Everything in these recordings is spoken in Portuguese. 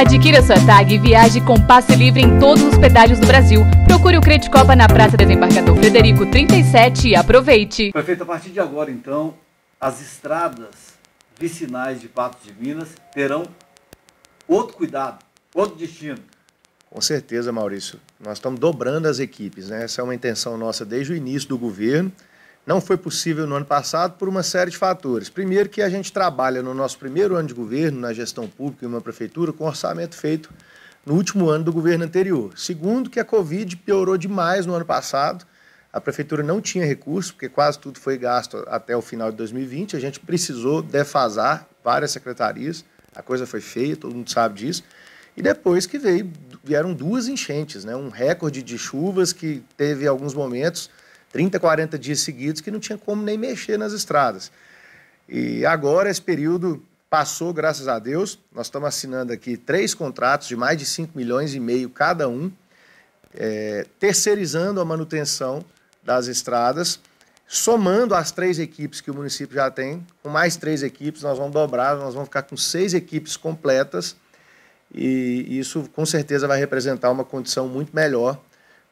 Adquira sua tag e viaje com passe livre em todos os pedágios do Brasil. Procure o Crete Copa na Praça Desembargador Frederico 37 e aproveite. Prefeito, a partir de agora, então, as estradas vicinais de Patos de Minas terão outro cuidado, outro destino. Com certeza, Maurício. Nós estamos dobrando as equipes, né? Essa é uma intenção nossa desde o início do governo. Não foi possível no ano passado por uma série de fatores. Primeiro, que a gente trabalha no nosso primeiro ano de governo, na gestão pública em uma prefeitura, com orçamento feito no último ano do governo anterior. Segundo, que a Covid piorou demais no ano passado. A prefeitura não tinha recurso, porque quase tudo foi gasto até o final de 2020. A gente precisou defasar várias secretarias. A coisa foi feia, todo mundo sabe disso. E depois que veio, vieram duas enchentes, né? um recorde de chuvas que teve alguns momentos 30, 40 dias seguidos que não tinha como nem mexer nas estradas. E agora esse período passou, graças a Deus. Nós estamos assinando aqui três contratos de mais de 5 milhões e meio cada um, é, terceirizando a manutenção das estradas, somando as três equipes que o município já tem, com mais três equipes, nós vamos dobrar, nós vamos ficar com seis equipes completas, e isso com certeza vai representar uma condição muito melhor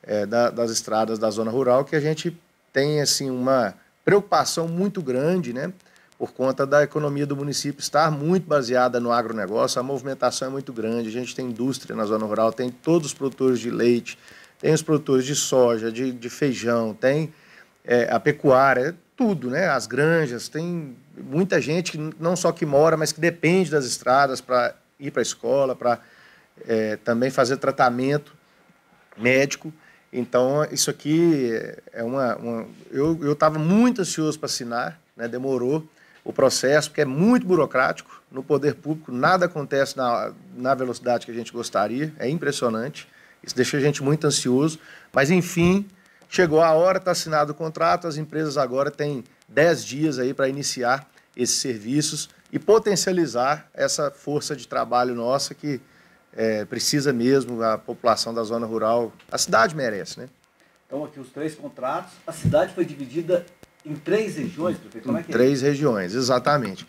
é, da, das estradas da zona rural, que a gente tem assim uma preocupação muito grande, né? Por conta da economia do município estar muito baseada no agronegócio, a movimentação é muito grande. A gente tem indústria na zona rural, tem todos os produtores de leite, tem os produtores de soja, de, de feijão, tem é, a pecuária, tudo, né? As granjas, tem muita gente que não só que mora, mas que depende das estradas para ir para a escola, para é, também fazer tratamento médico. Então, isso aqui é uma. uma eu estava muito ansioso para assinar, né? demorou o processo, porque é muito burocrático. No poder público, nada acontece na, na velocidade que a gente gostaria, é impressionante. Isso deixou a gente muito ansioso. Mas, enfim, chegou a hora, está assinado o contrato, as empresas agora têm 10 dias aí para iniciar esses serviços e potencializar essa força de trabalho nossa que é, precisa mesmo, a população da zona rural, a cidade merece, né? Então, aqui os três contratos, a cidade foi dividida em três regiões, prefeito? Como é que é? Três regiões, exatamente.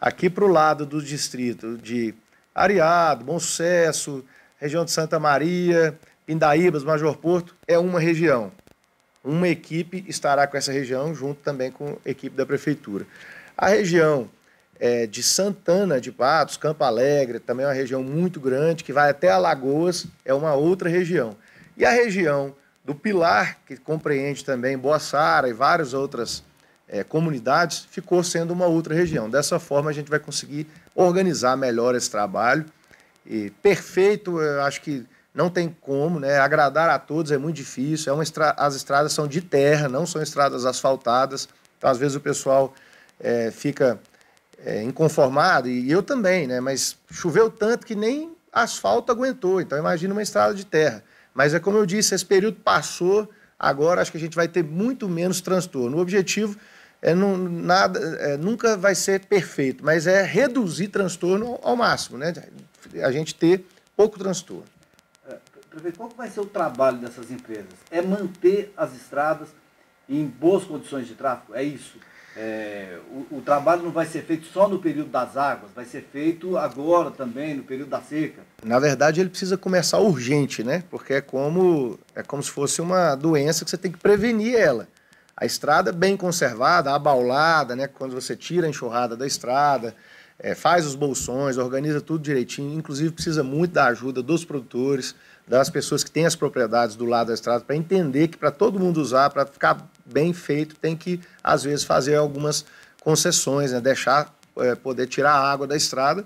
Aqui para o lado do distrito de Areado, Bom Sucesso, região de Santa Maria, Pindaíbas, Major Porto, é uma região. Uma equipe estará com essa região, junto também com a equipe da prefeitura. A região é, de Santana de Patos, Campo Alegre, também é uma região muito grande, que vai até Alagoas, é uma outra região. E a região do Pilar, que compreende também Boaçara e várias outras é, comunidades, ficou sendo uma outra região. Dessa forma, a gente vai conseguir organizar melhor esse trabalho. E perfeito, eu acho que não tem como, né? Agradar a todos é muito difícil. É uma estra... As estradas são de terra, não são estradas asfaltadas. Então, às vezes, o pessoal é, fica é, inconformado, e eu também, né? Mas choveu tanto que nem asfalto aguentou, então imagina uma estrada de terra. Mas é como eu disse, esse período passou, agora acho que a gente vai ter muito menos transtorno. O objetivo é, não, nada, é, nunca vai ser perfeito, mas é reduzir transtorno ao, ao máximo, né? A gente ter pouco transtorno. É, prefeito, qual vai ser o trabalho dessas empresas? É manter as estradas em boas condições de tráfego? É isso? É, o, o, trabalho não vai ser feito só no período das águas, vai ser feito agora também, no período da seca. Na verdade, ele precisa começar urgente, né? Porque é como, é como se fosse uma doença que você tem que prevenir ela. A estrada é bem conservada, abaulada, né? Quando você tira a enxurrada da estrada, é, faz os bolsões, organiza tudo direitinho, inclusive precisa muito da ajuda dos produtores das pessoas que têm as propriedades do lado da estrada para entender que para todo mundo usar, para ficar bem feito, tem que, às vezes, fazer algumas concessões, né? deixar é, poder tirar a água da estrada.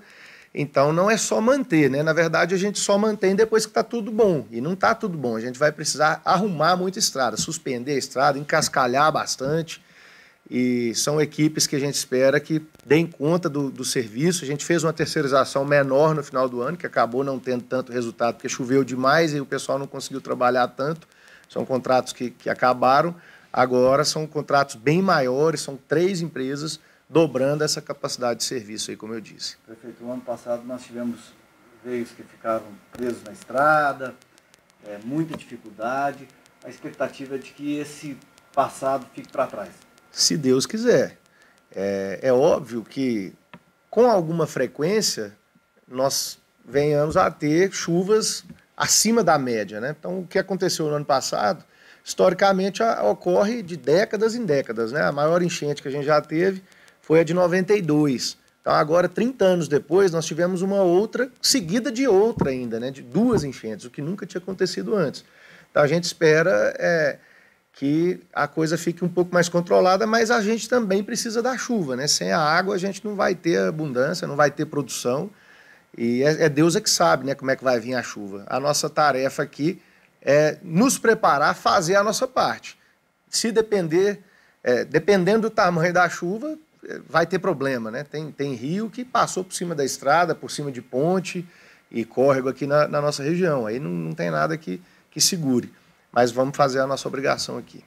Então, não é só manter, né? Na verdade, a gente só mantém depois que está tudo bom. E não está tudo bom. A gente vai precisar arrumar muita estrada, suspender a estrada, encascalhar bastante, e são equipes que a gente espera que deem conta do, do, serviço. A gente fez uma terceirização menor no final do ano, que acabou não tendo tanto resultado, porque choveu demais e o pessoal não conseguiu trabalhar tanto. São contratos que, que acabaram. Agora são contratos bem maiores, são três empresas dobrando essa capacidade de serviço aí, como eu disse. Prefeito, o ano passado nós tivemos veios que ficaram presos na estrada, é, muita dificuldade. A expectativa é de que esse passado fique para trás se Deus quiser. É, é óbvio que, com alguma frequência, nós venhamos a ter chuvas acima da média. Né? Então, o que aconteceu no ano passado, historicamente, ocorre de décadas em décadas. Né? A maior enchente que a gente já teve foi a de 92. Então, agora, 30 anos depois, nós tivemos uma outra, seguida de outra ainda, né? de duas enchentes, o que nunca tinha acontecido antes. Então, a gente espera é, que a coisa fique um pouco mais controlada, mas a gente também precisa da chuva, né? Sem a água a gente não vai ter abundância, não vai ter produção. E é, é Deus é que sabe, né, como é que vai vir a chuva. A nossa tarefa aqui é nos preparar, fazer a nossa parte. Se depender, é, dependendo do tamanho da chuva, é, vai ter problema, né? Tem, tem rio que passou por cima da estrada, por cima de ponte e córrego aqui na, na nossa região. Aí não, não tem nada que, que segure mas vamos fazer a nossa obrigação aqui.